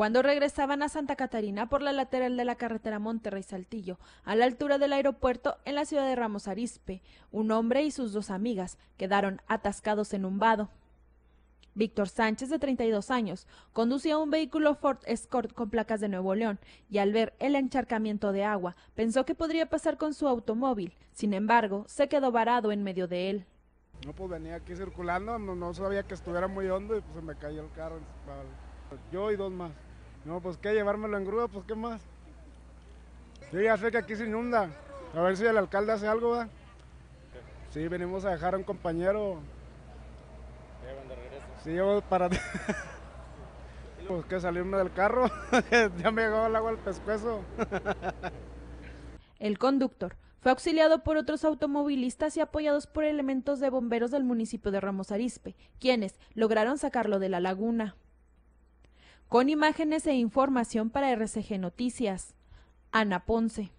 Cuando regresaban a Santa Catarina por la lateral de la carretera Monterrey-Saltillo, a la altura del aeropuerto en la ciudad de Ramos Arizpe, un hombre y sus dos amigas quedaron atascados en un vado. Víctor Sánchez, de 32 años, conducía un vehículo Ford Escort con placas de Nuevo León y al ver el encharcamiento de agua pensó que podría pasar con su automóvil. Sin embargo, se quedó varado en medio de él. No, pues venía aquí circulando, no, sabía que estuviera muy hondo y pues, se me cayó el carro. Yo y dos más. No, pues qué, llevármelo en grúa, pues qué más. Sí, ya sé que aquí se inunda. A ver si el alcalde hace algo, ¿verdad? Sí, venimos a dejar a un compañero. Sí, llevo para... pues qué, salirme del carro, ya me llegó el agua al pescuezo. el conductor fue auxiliado por otros automovilistas y apoyados por elementos de bomberos del municipio de Ramos Arizpe, quienes lograron sacarlo de la laguna con imágenes e información para RCG Noticias. Ana Ponce.